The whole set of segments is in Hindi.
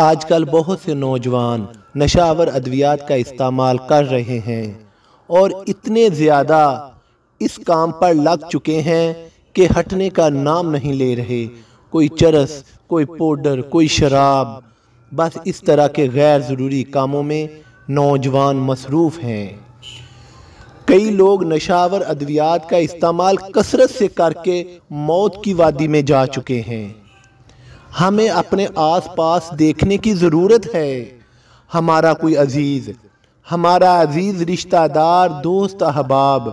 आजकल बहुत से नौजवान नशावर अद्वियात का इस्तेमाल कर रहे हैं और इतने ज़्यादा इस काम पर लग चुके हैं कि हटने का नाम नहीं ले रहे कोई चरस कोई पाउडर कोई शराब बस इस तरह के गैर ज़रूरी कामों में नौजवान मसरूफ़ हैं कई लोग नशावर अद्वियात का इस्तेमाल कसरत से करके मौत की वादी में जा चुके हैं हमें अपने आसपास देखने की ज़रूरत है हमारा कोई अजीज़ हमारा अजीज़ रिश्तेदार दोस्त अहबाब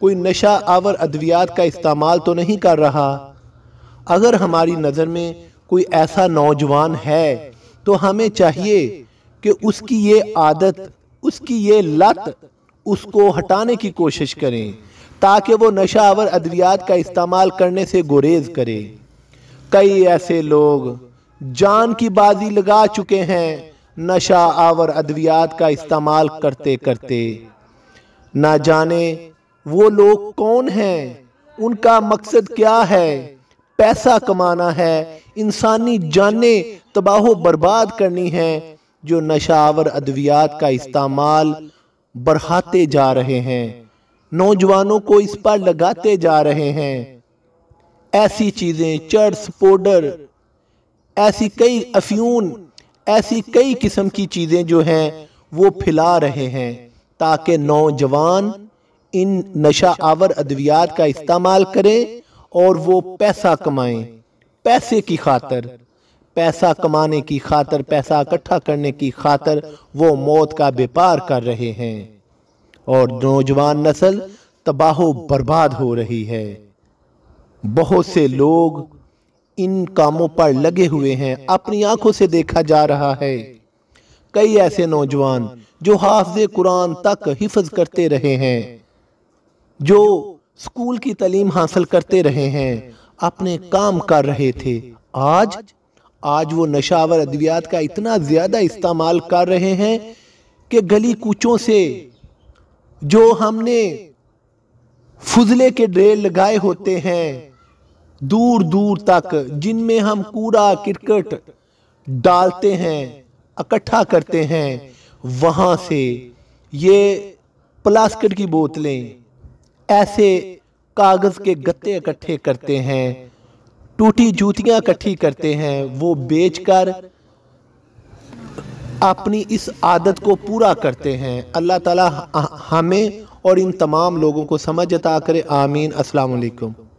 कोई नशा आवर अद्वियात का इस्तेमाल तो नहीं कर रहा अगर हमारी नज़र में कोई ऐसा नौजवान है तो हमें चाहिए कि उसकी ये आदत उसकी ये लत उसको हटाने की कोशिश करें ताकि वो नशा आवर अद्वियात का इस्तेमाल करने से गुरेज करे कई ऐसे लोग जान की बाजी लगा चुके हैं नशा आवर अद्वियात का इस्तेमाल करते करते ना जाने वो लोग कौन हैं उनका मकसद क्या है पैसा कमाना है इंसानी जाने तबाह बर्बाद करनी है जो नशावर अद्वियात का इस्तेमाल बढ़ाते जा रहे हैं नौजवानों को इस पर लगाते जा रहे हैं ऐसी चीज़ें चर्स पाउडर ऐसी कई अफ्यून ऐसी कई किस्म की चीज़ें जो हैं वो फैला रहे हैं ताकि नौजवान इन नशा आवर अद्वियात का इस्तेमाल करें और वो पैसा कमाएं पैसे की खातर पैसा कमाने की खातर पैसा इकट्ठा करने की खातर वो मौत का व्यापार कर रहे हैं और नौजवान नस्ल तबाह बर्बाद हो रही है बहुत से लोग इन कामों पर लगे हुए हैं अपनी आंखों से देखा जा रहा है कई ऐसे नौजवान जो हाफज कुरान तक हिफज करते रहे हैं जो स्कूल की तलीम हासिल करते रहे हैं अपने काम कर रहे थे आज आज वो नशावर अद्वियात का इतना ज़्यादा इस्तेमाल कर रहे हैं कि गली कूचों से जो हमने फुजले के ड्रेल लगाए होते हैं दूर दूर तक जिनमें हम कूड़ा क्रिकेट डालते हैं इकट्ठा करते हैं वहाँ से ये प्लास्टिक की बोतलें ऐसे कागज़ के गत्ते इकट्ठे करते हैं टूटी जूतियाँ इकट्ठी करते हैं वो बेचकर अपनी इस आदत को पूरा करते हैं अल्लाह ताला हमें और इन तमाम लोगों को समझ अता करे आमीन अस्सलाम वालेकुम